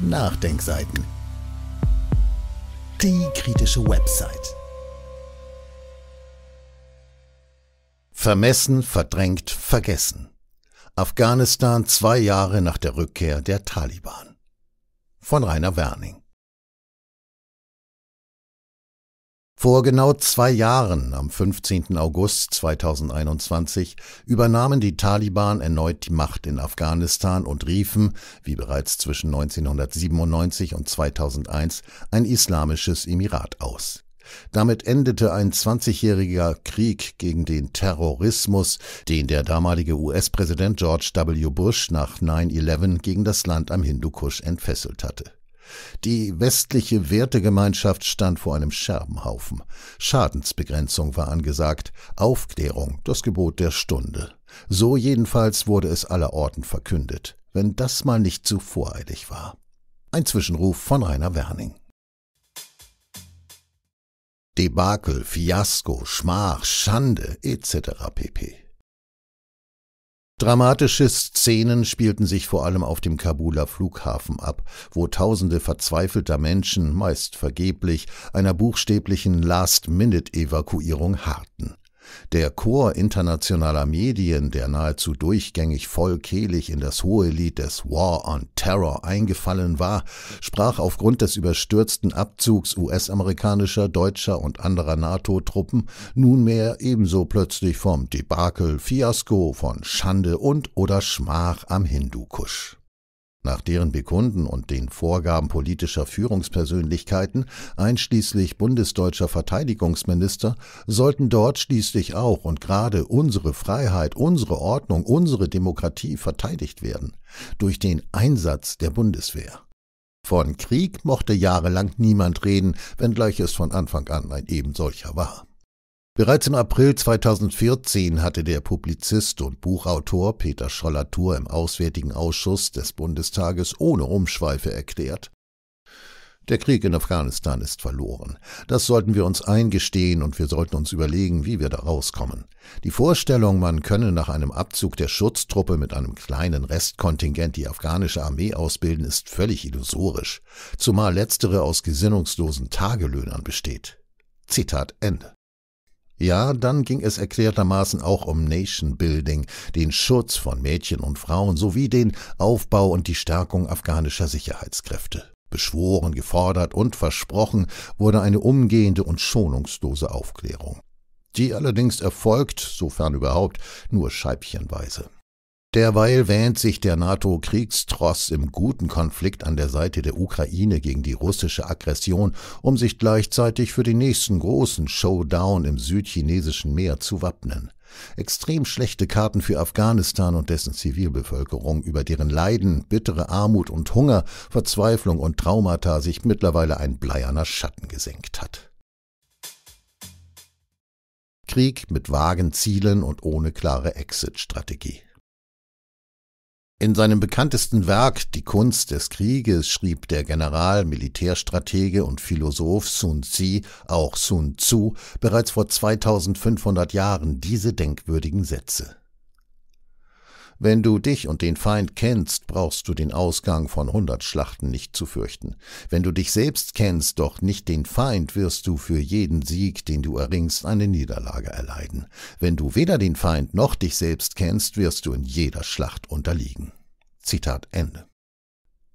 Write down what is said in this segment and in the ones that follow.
Nachdenkseiten. Die kritische Website. Vermessen, verdrängt, vergessen. Afghanistan zwei Jahre nach der Rückkehr der Taliban. Von Rainer Werning. Vor genau zwei Jahren, am 15. August 2021, übernahmen die Taliban erneut die Macht in Afghanistan und riefen, wie bereits zwischen 1997 und 2001, ein islamisches Emirat aus. Damit endete ein 20-jähriger Krieg gegen den Terrorismus, den der damalige US-Präsident George W. Bush nach 9-11 gegen das Land am Hindukusch entfesselt hatte. Die westliche Wertegemeinschaft stand vor einem Scherbenhaufen. Schadensbegrenzung war angesagt, Aufklärung das Gebot der Stunde. So jedenfalls wurde es allerorten verkündet, wenn das mal nicht zu voreilig war. Ein Zwischenruf von Rainer Werning. Debakel, Fiasko, Schmach, Schande etc. pp. Dramatische Szenen spielten sich vor allem auf dem Kabuler Flughafen ab, wo Tausende verzweifelter Menschen, meist vergeblich, einer buchstäblichen Last-Minute-Evakuierung harrten. Der Chor internationaler Medien, der nahezu durchgängig vollkehlig in das hohe Lied des War on Terror eingefallen war, sprach aufgrund des überstürzten Abzugs US-amerikanischer, deutscher und anderer NATO-Truppen nunmehr ebenso plötzlich vom Debakel, Fiasko, von Schande und oder Schmach am Hindukusch nach deren Bekunden und den Vorgaben politischer Führungspersönlichkeiten, einschließlich bundesdeutscher Verteidigungsminister, sollten dort schließlich auch und gerade unsere Freiheit, unsere Ordnung, unsere Demokratie verteidigt werden, durch den Einsatz der Bundeswehr. Von Krieg mochte jahrelang niemand reden, wenngleich es von Anfang an ein eben solcher war. Bereits im April 2014 hatte der Publizist und Buchautor Peter Schollatur im Auswärtigen Ausschuss des Bundestages ohne Umschweife erklärt, der Krieg in Afghanistan ist verloren. Das sollten wir uns eingestehen und wir sollten uns überlegen, wie wir da rauskommen. Die Vorstellung, man könne nach einem Abzug der Schutztruppe mit einem kleinen Restkontingent die afghanische Armee ausbilden, ist völlig illusorisch, zumal letztere aus gesinnungslosen Tagelöhnern besteht. Zitat Ende. Ja, dann ging es erklärtermaßen auch um Nation Building, den Schutz von Mädchen und Frauen sowie den Aufbau und die Stärkung afghanischer Sicherheitskräfte. Beschworen, gefordert und versprochen wurde eine umgehende und schonungslose Aufklärung die allerdings erfolgt, sofern überhaupt, nur scheibchenweise. Derweil wähnt sich der NATO-Kriegstross im guten Konflikt an der Seite der Ukraine gegen die russische Aggression, um sich gleichzeitig für den nächsten großen Showdown im südchinesischen Meer zu wappnen. Extrem schlechte Karten für Afghanistan und dessen Zivilbevölkerung, über deren Leiden, bittere Armut und Hunger, Verzweiflung und Traumata sich mittlerweile ein bleierner Schatten gesenkt hat. Krieg mit vagen Zielen und ohne klare Exit-Strategie. In seinem bekanntesten Werk Die Kunst des Krieges schrieb der General, Militärstratege und Philosoph Sun Tzu, auch Sun Tzu, bereits vor 2500 Jahren diese denkwürdigen Sätze. Wenn du dich und den Feind kennst, brauchst du den Ausgang von hundert Schlachten nicht zu fürchten. Wenn du dich selbst kennst, doch nicht den Feind, wirst du für jeden Sieg, den du erringst, eine Niederlage erleiden. Wenn du weder den Feind noch dich selbst kennst, wirst du in jeder Schlacht unterliegen. Zitat Ende.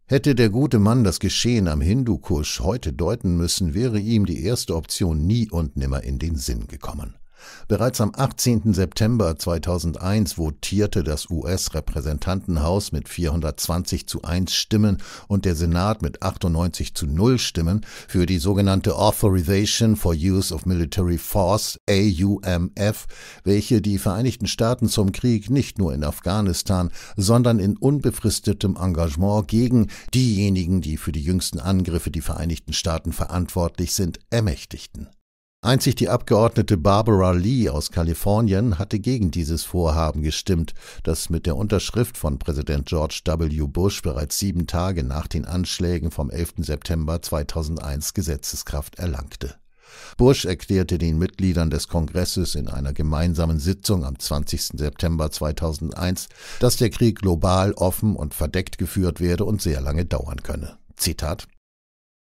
Hätte der gute Mann das Geschehen am Hindukusch heute deuten müssen, wäre ihm die erste Option nie und nimmer in den Sinn gekommen. Bereits am 18. September 2001 votierte das US-Repräsentantenhaus mit 420 zu 1 Stimmen und der Senat mit 98 zu 0 Stimmen für die sogenannte Authorization for Use of Military Force AUMF, welche die Vereinigten Staaten zum Krieg nicht nur in Afghanistan, sondern in unbefristetem Engagement gegen diejenigen, die für die jüngsten Angriffe die Vereinigten Staaten verantwortlich sind, ermächtigten. Einzig die Abgeordnete Barbara Lee aus Kalifornien hatte gegen dieses Vorhaben gestimmt, das mit der Unterschrift von Präsident George W. Bush bereits sieben Tage nach den Anschlägen vom 11. September 2001 Gesetzeskraft erlangte. Bush erklärte den Mitgliedern des Kongresses in einer gemeinsamen Sitzung am 20. September 2001, dass der Krieg global offen und verdeckt geführt werde und sehr lange dauern könne. Zitat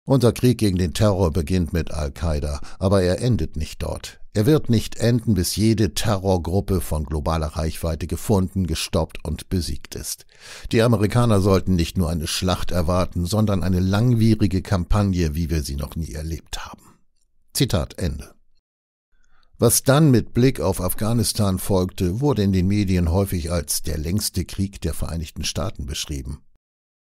unser Krieg gegen den Terror beginnt mit Al-Qaida, aber er endet nicht dort. Er wird nicht enden, bis jede Terrorgruppe von globaler Reichweite gefunden, gestoppt und besiegt ist. Die Amerikaner sollten nicht nur eine Schlacht erwarten, sondern eine langwierige Kampagne, wie wir sie noch nie erlebt haben. Zitat Ende. Was dann mit Blick auf Afghanistan folgte, wurde in den Medien häufig als der längste Krieg der Vereinigten Staaten beschrieben.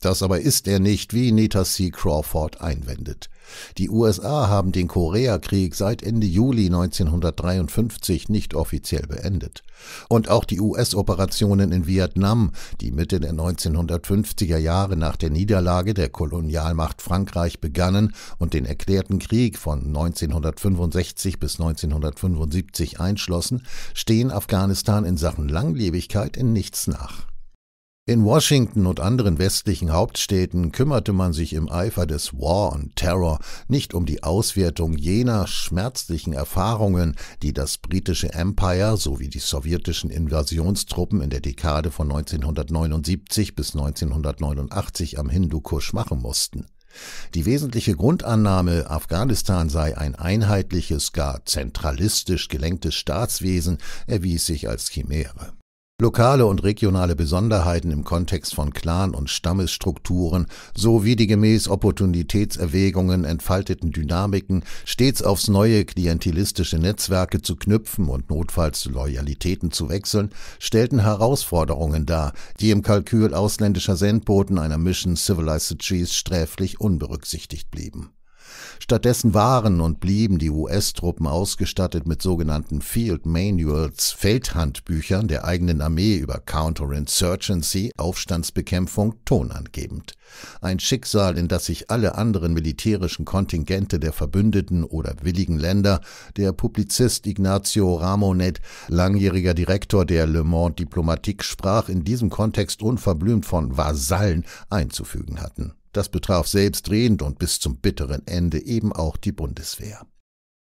Das aber ist er nicht, wie Neta C. Crawford einwendet. Die USA haben den Koreakrieg seit Ende Juli 1953 nicht offiziell beendet. Und auch die US-Operationen in Vietnam, die Mitte der 1950er Jahre nach der Niederlage der Kolonialmacht Frankreich begannen und den erklärten Krieg von 1965 bis 1975 einschlossen, stehen Afghanistan in Sachen Langlebigkeit in nichts nach. In Washington und anderen westlichen Hauptstädten kümmerte man sich im Eifer des War on Terror nicht um die Auswertung jener schmerzlichen Erfahrungen, die das britische Empire sowie die sowjetischen Invasionstruppen in der Dekade von 1979 bis 1989 am Hindukusch machen mussten. Die wesentliche Grundannahme, Afghanistan sei ein einheitliches, gar zentralistisch gelenktes Staatswesen, erwies sich als Chimäre. Lokale und regionale Besonderheiten im Kontext von Clan- und Stammesstrukturen sowie die gemäß Opportunitätserwägungen entfalteten Dynamiken stets aufs neue klientelistische Netzwerke zu knüpfen und notfalls Loyalitäten zu wechseln, stellten Herausforderungen dar, die im Kalkül ausländischer Sendboten einer Mission Civilized Cheese sträflich unberücksichtigt blieben. Stattdessen waren und blieben die US-Truppen ausgestattet mit sogenannten Field Manuals, Feldhandbüchern der eigenen Armee über Counterinsurgency, Aufstandsbekämpfung, tonangebend. Ein Schicksal, in das sich alle anderen militärischen Kontingente der verbündeten oder willigen Länder, der Publizist Ignacio Ramonet, langjähriger Direktor der Le Monde Diplomatique, sprach in diesem Kontext unverblümt von Vasallen einzufügen hatten. Das betraf selbstredend und bis zum bitteren Ende eben auch die Bundeswehr.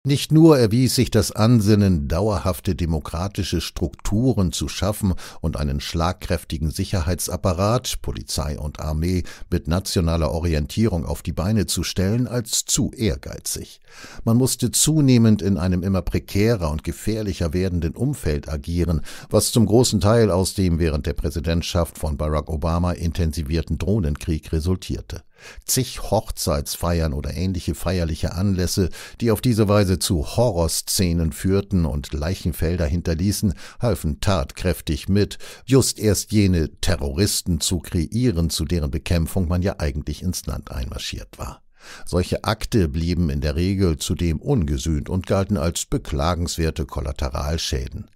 Nicht nur erwies sich das Ansinnen, dauerhafte demokratische Strukturen zu schaffen und einen schlagkräftigen Sicherheitsapparat, Polizei und Armee mit nationaler Orientierung auf die Beine zu stellen, als zu ehrgeizig. Man musste zunehmend in einem immer prekärer und gefährlicher werdenden Umfeld agieren, was zum großen Teil aus dem während der Präsidentschaft von Barack Obama intensivierten Drohnenkrieg resultierte zig Hochzeitsfeiern oder ähnliche feierliche Anlässe, die auf diese Weise zu Horrorszenen führten und Leichenfelder hinterließen, halfen tatkräftig mit, just erst jene Terroristen zu kreieren, zu deren Bekämpfung man ja eigentlich ins Land einmarschiert war. Solche Akte blieben in der Regel zudem ungesühnt und galten als beklagenswerte Kollateralschäden.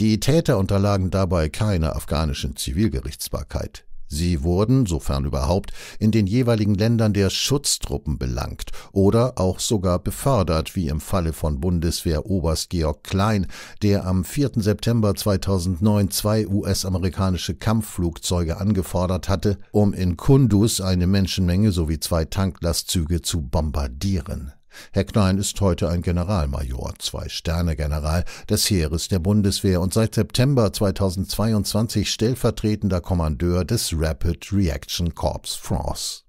Die Täter unterlagen dabei keiner afghanischen Zivilgerichtsbarkeit. Sie wurden, sofern überhaupt, in den jeweiligen Ländern der Schutztruppen belangt oder auch sogar befördert, wie im Falle von Bundeswehroberst Georg Klein, der am 4. September 2009 zwei US-amerikanische Kampfflugzeuge angefordert hatte, um in Kundus eine Menschenmenge sowie zwei Tanklastzüge zu bombardieren. Herr Klein ist heute ein Generalmajor, Zwei-Sterne-General des Heeres der Bundeswehr und seit September 2022 stellvertretender Kommandeur des Rapid Reaction Corps France.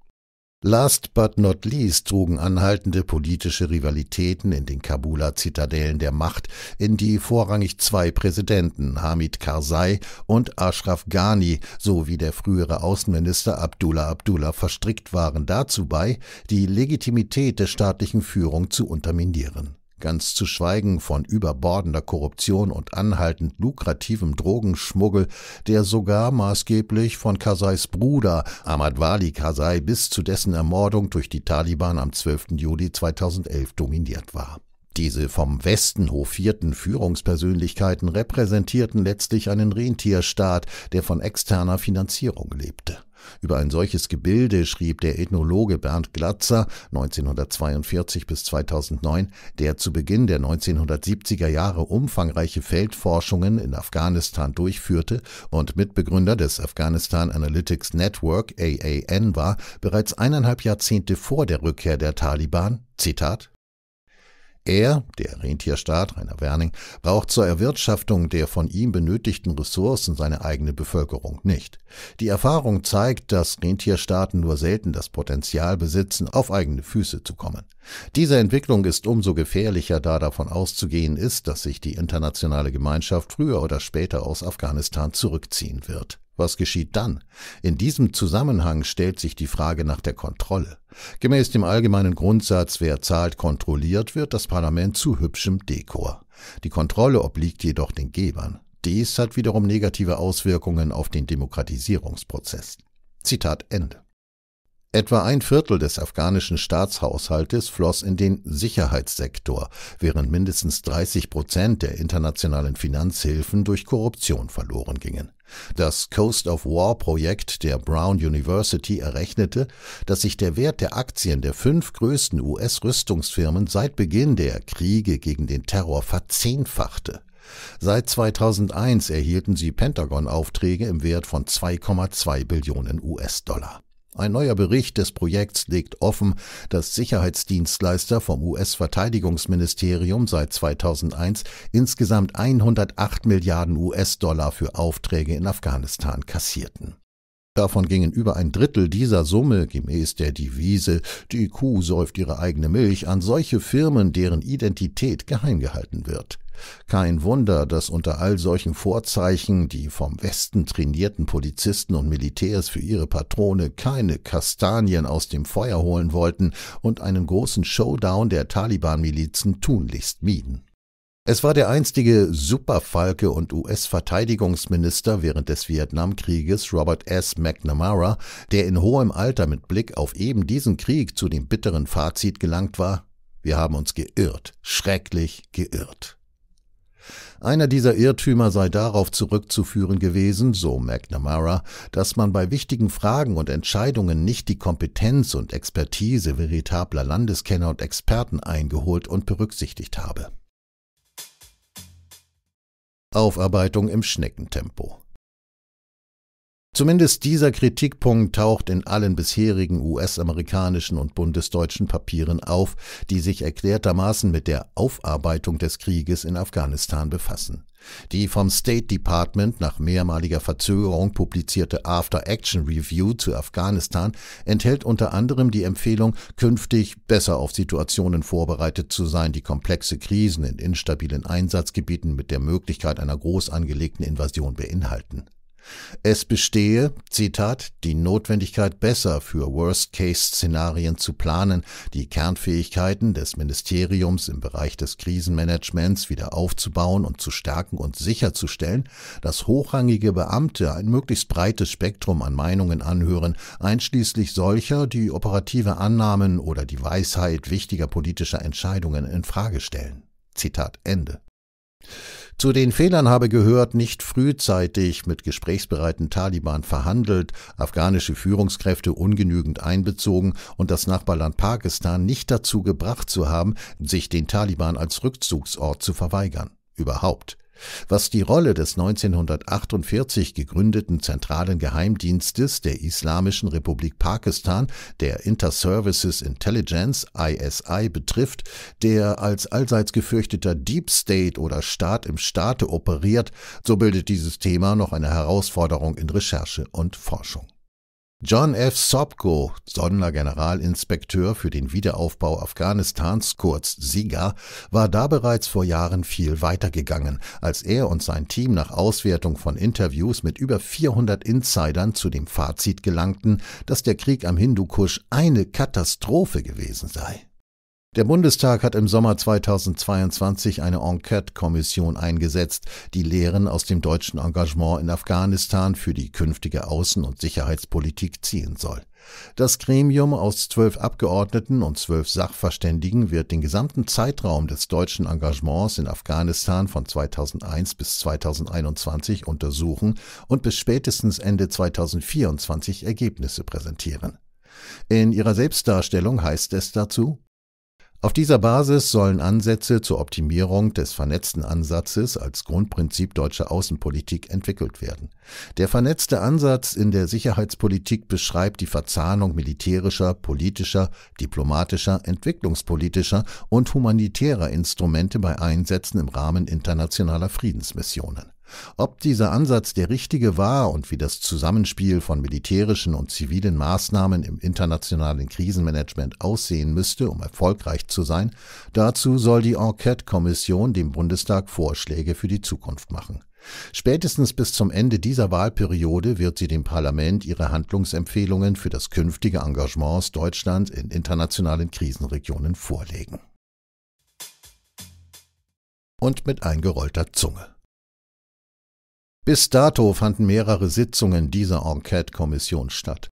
Last but not least trugen anhaltende politische Rivalitäten in den Kabuler Zitadellen der Macht, in die vorrangig zwei Präsidenten, Hamid Karzai und Ashraf Ghani, sowie der frühere Außenminister Abdullah Abdullah verstrickt waren, dazu bei, die Legitimität der staatlichen Führung zu unterminieren ganz zu schweigen von überbordender Korruption und anhaltend lukrativem Drogenschmuggel, der sogar maßgeblich von Kasais Bruder Ahmad Wali Kasai bis zu dessen Ermordung durch die Taliban am 12. Juli 2011 dominiert war. Diese vom Westen hofierten Führungspersönlichkeiten repräsentierten letztlich einen Rentierstaat, der von externer Finanzierung lebte. Über ein solches Gebilde schrieb der Ethnologe Bernd Glatzer 1942 bis 2009, der zu Beginn der 1970er Jahre umfangreiche Feldforschungen in Afghanistan durchführte und Mitbegründer des Afghanistan Analytics Network AAN war, bereits eineinhalb Jahrzehnte vor der Rückkehr der Taliban, Zitat, er, der Rentierstaat Rainer Werning, braucht zur Erwirtschaftung der von ihm benötigten Ressourcen seine eigene Bevölkerung nicht. Die Erfahrung zeigt, dass Rentierstaaten nur selten das Potenzial besitzen, auf eigene Füße zu kommen. Diese Entwicklung ist umso gefährlicher, da davon auszugehen ist, dass sich die internationale Gemeinschaft früher oder später aus Afghanistan zurückziehen wird. Was geschieht dann? In diesem Zusammenhang stellt sich die Frage nach der Kontrolle. Gemäß dem allgemeinen Grundsatz, wer zahlt, kontrolliert, wird das Parlament zu hübschem Dekor. Die Kontrolle obliegt jedoch den Gebern. Dies hat wiederum negative Auswirkungen auf den Demokratisierungsprozess. Zitat Ende. Etwa ein Viertel des afghanischen Staatshaushaltes floss in den Sicherheitssektor, während mindestens 30 Prozent der internationalen Finanzhilfen durch Korruption verloren gingen. Das Coast of War Projekt der Brown University errechnete, dass sich der Wert der Aktien der fünf größten US-Rüstungsfirmen seit Beginn der Kriege gegen den Terror verzehnfachte. Seit 2001 erhielten sie Pentagon-Aufträge im Wert von 2,2 Billionen US-Dollar. Ein neuer Bericht des Projekts legt offen, dass Sicherheitsdienstleister vom US-Verteidigungsministerium seit 2001 insgesamt 108 Milliarden US-Dollar für Aufträge in Afghanistan kassierten. Davon gingen über ein Drittel dieser Summe gemäß der Devise Die Kuh säuft ihre eigene Milch an solche Firmen, deren Identität geheim gehalten wird. Kein Wunder, dass unter all solchen Vorzeichen die vom Westen trainierten Polizisten und Militärs für ihre Patrone keine Kastanien aus dem Feuer holen wollten und einen großen Showdown der Taliban-Milizen tunlichst mieden. Es war der einstige Superfalke und US-Verteidigungsminister während des Vietnamkrieges Robert S. McNamara, der in hohem Alter mit Blick auf eben diesen Krieg zu dem bitteren Fazit gelangt war, wir haben uns geirrt, schrecklich geirrt. Einer dieser Irrtümer sei darauf zurückzuführen gewesen, so McNamara, dass man bei wichtigen Fragen und Entscheidungen nicht die Kompetenz und Expertise veritabler Landeskenner und Experten eingeholt und berücksichtigt habe. Aufarbeitung im Schneckentempo. Zumindest dieser Kritikpunkt taucht in allen bisherigen US-amerikanischen und bundesdeutschen Papieren auf, die sich erklärtermaßen mit der Aufarbeitung des Krieges in Afghanistan befassen. Die vom State Department nach mehrmaliger Verzögerung publizierte After-Action Review zu Afghanistan enthält unter anderem die Empfehlung, künftig besser auf Situationen vorbereitet zu sein, die komplexe Krisen in instabilen Einsatzgebieten mit der Möglichkeit einer groß angelegten Invasion beinhalten. Es bestehe, Zitat, die Notwendigkeit, besser für Worst-Case-Szenarien zu planen, die Kernfähigkeiten des Ministeriums im Bereich des Krisenmanagements wieder aufzubauen und zu stärken und sicherzustellen, dass hochrangige Beamte ein möglichst breites Spektrum an Meinungen anhören, einschließlich solcher, die operative Annahmen oder die Weisheit wichtiger politischer Entscheidungen in Frage stellen. Zitat Ende. Zu den Fehlern habe gehört, nicht frühzeitig mit gesprächsbereiten Taliban verhandelt, afghanische Führungskräfte ungenügend einbezogen und das Nachbarland Pakistan nicht dazu gebracht zu haben, sich den Taliban als Rückzugsort zu verweigern. Überhaupt was die Rolle des 1948 gegründeten zentralen Geheimdienstes der Islamischen Republik Pakistan, der Inter-Services Intelligence ISI betrifft, der als allseits gefürchteter Deep State oder Staat im Staate operiert, so bildet dieses Thema noch eine Herausforderung in Recherche und Forschung. John F. Sopko, Sondergeneralinspekteur für den Wiederaufbau Afghanistans, kurz SIGA, war da bereits vor Jahren viel weitergegangen, als er und sein Team nach Auswertung von Interviews mit über 400 Insidern zu dem Fazit gelangten, dass der Krieg am Hindukusch eine Katastrophe gewesen sei. Der Bundestag hat im Sommer 2022 eine Enquete-Kommission eingesetzt, die Lehren aus dem deutschen Engagement in Afghanistan für die künftige Außen- und Sicherheitspolitik ziehen soll. Das Gremium aus zwölf Abgeordneten und zwölf Sachverständigen wird den gesamten Zeitraum des deutschen Engagements in Afghanistan von 2001 bis 2021 untersuchen und bis spätestens Ende 2024 Ergebnisse präsentieren. In ihrer Selbstdarstellung heißt es dazu auf dieser Basis sollen Ansätze zur Optimierung des vernetzten Ansatzes als Grundprinzip deutscher Außenpolitik entwickelt werden. Der vernetzte Ansatz in der Sicherheitspolitik beschreibt die Verzahnung militärischer, politischer, diplomatischer, entwicklungspolitischer und humanitärer Instrumente bei Einsätzen im Rahmen internationaler Friedensmissionen. Ob dieser Ansatz der richtige war und wie das Zusammenspiel von militärischen und zivilen Maßnahmen im internationalen Krisenmanagement aussehen müsste, um erfolgreich zu sein, dazu soll die Enquete-Kommission dem Bundestag Vorschläge für die Zukunft machen. Spätestens bis zum Ende dieser Wahlperiode wird sie dem Parlament ihre Handlungsempfehlungen für das künftige Engagement Deutschlands in internationalen Krisenregionen vorlegen. Und mit eingerollter Zunge. Bis dato fanden mehrere Sitzungen dieser Enquete-Kommission statt.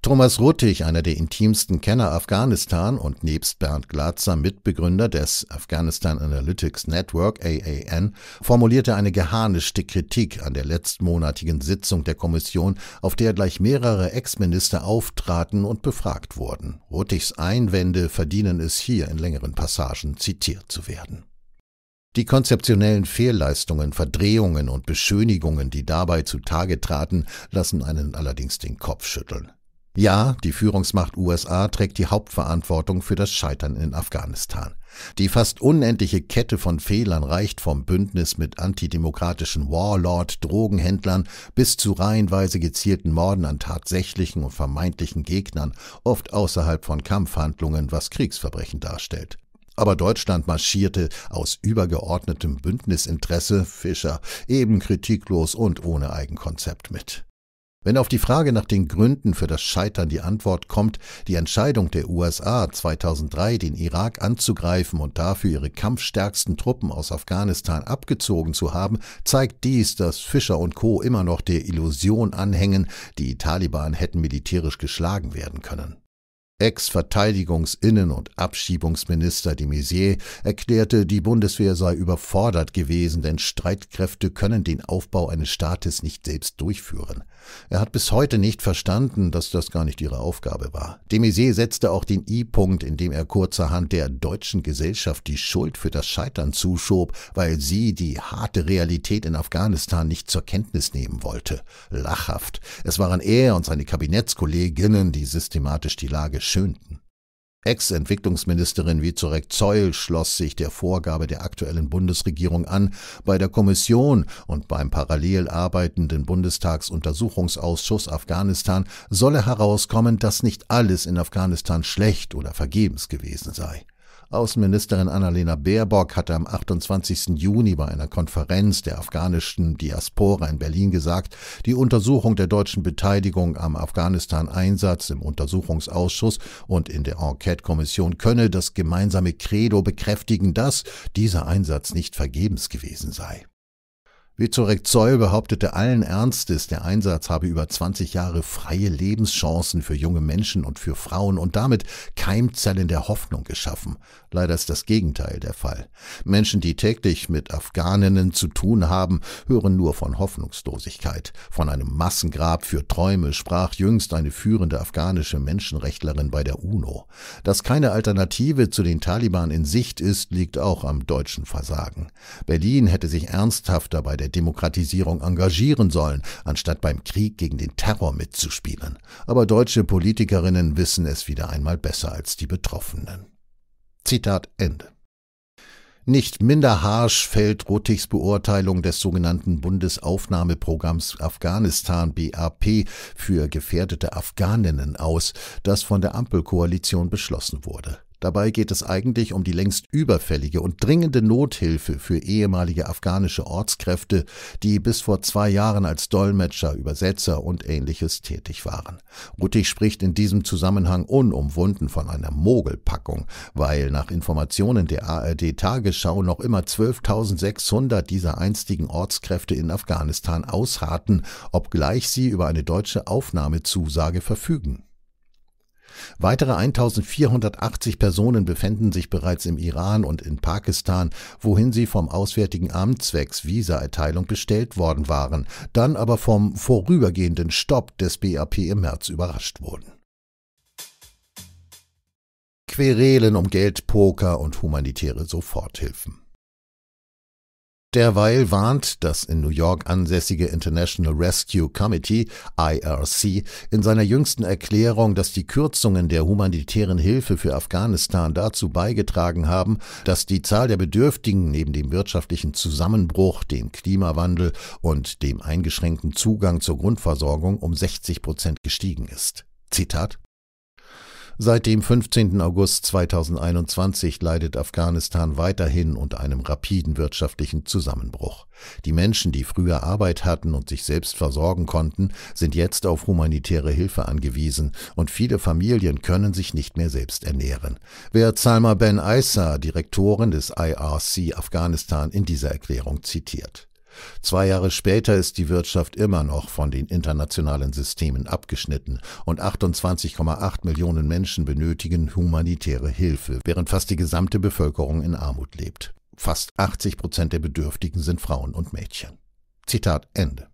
Thomas Ruttig, einer der intimsten Kenner Afghanistan und nebst Bernd Glatzer Mitbegründer des Afghanistan Analytics Network AAN, formulierte eine geharnischte Kritik an der letztmonatigen Sitzung der Kommission, auf der gleich mehrere Ex-Minister auftraten und befragt wurden. Ruttigs Einwände verdienen es hier in längeren Passagen zitiert zu werden. Die konzeptionellen Fehlleistungen, Verdrehungen und Beschönigungen, die dabei zutage traten, lassen einen allerdings den Kopf schütteln. Ja, die Führungsmacht USA trägt die Hauptverantwortung für das Scheitern in Afghanistan. Die fast unendliche Kette von Fehlern reicht vom Bündnis mit antidemokratischen Warlord-Drogenhändlern bis zu reihenweise gezielten Morden an tatsächlichen und vermeintlichen Gegnern, oft außerhalb von Kampfhandlungen, was Kriegsverbrechen darstellt. Aber Deutschland marschierte aus übergeordnetem Bündnisinteresse Fischer eben kritiklos und ohne Eigenkonzept mit. Wenn auf die Frage nach den Gründen für das Scheitern die Antwort kommt, die Entscheidung der USA 2003, den Irak anzugreifen und dafür ihre kampfstärksten Truppen aus Afghanistan abgezogen zu haben, zeigt dies, dass Fischer und Co. immer noch der Illusion anhängen, die Taliban hätten militärisch geschlagen werden können. Ex-Verteidigungs-, Innen- und Abschiebungsminister de Maizière erklärte, die Bundeswehr sei überfordert gewesen, denn Streitkräfte können den Aufbau eines Staates nicht selbst durchführen. Er hat bis heute nicht verstanden, dass das gar nicht ihre Aufgabe war. De Maizière setzte auch den I-Punkt, indem er kurzerhand der deutschen Gesellschaft die Schuld für das Scheitern zuschob, weil sie die harte Realität in Afghanistan nicht zur Kenntnis nehmen wollte. Lachhaft. Es waren er und seine Kabinettskolleginnen, die systematisch die Lage schönten. Ex-Entwicklungsministerin Vizorek Zeul schloss sich der Vorgabe der aktuellen Bundesregierung an, bei der Kommission und beim parallel arbeitenden Bundestagsuntersuchungsausschuss Afghanistan solle herauskommen, dass nicht alles in Afghanistan schlecht oder vergebens gewesen sei. Außenministerin Annalena Baerbock hatte am 28. Juni bei einer Konferenz der afghanischen Diaspora in Berlin gesagt, die Untersuchung der deutschen Beteiligung am Afghanistan-Einsatz im Untersuchungsausschuss und in der Enquete-Kommission könne das gemeinsame Credo bekräftigen, dass dieser Einsatz nicht vergebens gewesen sei. Vizorek Zoll behauptete allen Ernstes, der Einsatz habe über 20 Jahre freie Lebenschancen für junge Menschen und für Frauen und damit Keimzellen der Hoffnung geschaffen. Leider ist das Gegenteil der Fall. Menschen, die täglich mit Afghaninnen zu tun haben, hören nur von Hoffnungslosigkeit. Von einem Massengrab für Träume sprach jüngst eine führende afghanische Menschenrechtlerin bei der UNO. Dass keine Alternative zu den Taliban in Sicht ist, liegt auch am deutschen Versagen. Berlin hätte sich ernsthafter bei der Demokratisierung engagieren sollen, anstatt beim Krieg gegen den Terror mitzuspielen. Aber deutsche Politikerinnen wissen es wieder einmal besser als die Betroffenen. Zitat Ende. Nicht minder harsch fällt Ruttigs Beurteilung des sogenannten Bundesaufnahmeprogramms Afghanistan BAP für gefährdete Afghaninnen aus, das von der Ampelkoalition beschlossen wurde. Dabei geht es eigentlich um die längst überfällige und dringende Nothilfe für ehemalige afghanische Ortskräfte, die bis vor zwei Jahren als Dolmetscher, Übersetzer und ähnliches tätig waren. Ruttig spricht in diesem Zusammenhang unumwunden von einer Mogelpackung, weil nach Informationen der ARD Tagesschau noch immer 12.600 dieser einstigen Ortskräfte in Afghanistan ausharten, obgleich sie über eine deutsche Aufnahmezusage verfügen. Weitere 1480 Personen befänden sich bereits im Iran und in Pakistan, wohin sie vom Auswärtigen Amt zwecks Visaerteilung bestellt worden waren, dann aber vom vorübergehenden Stopp des BAP im März überrascht wurden. Querelen um Geldpoker und humanitäre Soforthilfen. Derweil warnt das in New York ansässige International Rescue Committee IRC in seiner jüngsten Erklärung, dass die Kürzungen der humanitären Hilfe für Afghanistan dazu beigetragen haben, dass die Zahl der Bedürftigen neben dem wirtschaftlichen Zusammenbruch, dem Klimawandel und dem eingeschränkten Zugang zur Grundversorgung um 60 Prozent gestiegen ist. Zitat Seit dem 15. August 2021 leidet Afghanistan weiterhin unter einem rapiden wirtschaftlichen Zusammenbruch. Die Menschen, die früher Arbeit hatten und sich selbst versorgen konnten, sind jetzt auf humanitäre Hilfe angewiesen und viele Familien können sich nicht mehr selbst ernähren. Wer Salma Ben Aysa, Direktorin des IRC Afghanistan, in dieser Erklärung zitiert. Zwei Jahre später ist die Wirtschaft immer noch von den internationalen Systemen abgeschnitten und 28,8 Millionen Menschen benötigen humanitäre Hilfe, während fast die gesamte Bevölkerung in Armut lebt. Fast 80 Prozent der Bedürftigen sind Frauen und Mädchen. Zitat Ende.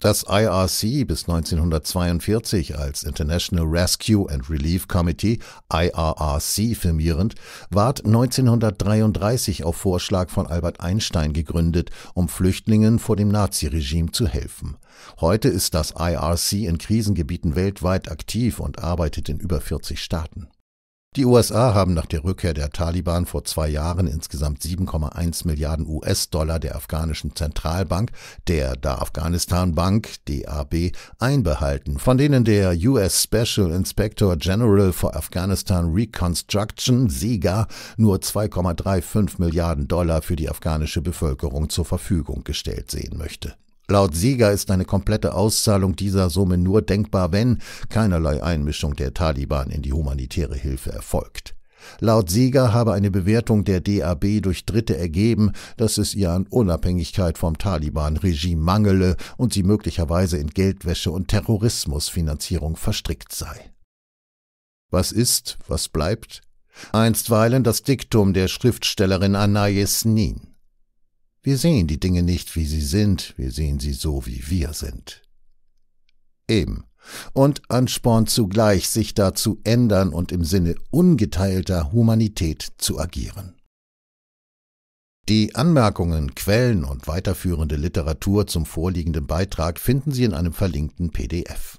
Das IRC bis 1942 als International Rescue and Relief Committee, IRRC firmierend, ward 1933 auf Vorschlag von Albert Einstein gegründet, um Flüchtlingen vor dem Naziregime zu helfen. Heute ist das IRC in Krisengebieten weltweit aktiv und arbeitet in über 40 Staaten. Die USA haben nach der Rückkehr der Taliban vor zwei Jahren insgesamt 7,1 Milliarden US-Dollar der afghanischen Zentralbank, der Da Afghanistan Bank, DAB, einbehalten, von denen der US Special Inspector General for Afghanistan Reconstruction, SIGA, nur 2,35 Milliarden Dollar für die afghanische Bevölkerung zur Verfügung gestellt sehen möchte. Laut Sieger ist eine komplette Auszahlung dieser Summe nur denkbar, wenn keinerlei Einmischung der Taliban in die humanitäre Hilfe erfolgt. Laut Sieger habe eine Bewertung der DAB durch Dritte ergeben, dass es ihr an Unabhängigkeit vom Taliban-Regime mangele und sie möglicherweise in Geldwäsche und Terrorismusfinanzierung verstrickt sei. Was ist, was bleibt? Einstweilen das Diktum der Schriftstellerin Anais Nin. Wir sehen die Dinge nicht, wie sie sind, wir sehen sie so, wie wir sind. Eben. Und anspornt zugleich, sich da zu ändern und im Sinne ungeteilter Humanität zu agieren. Die Anmerkungen, Quellen und weiterführende Literatur zum vorliegenden Beitrag finden Sie in einem verlinkten PDF.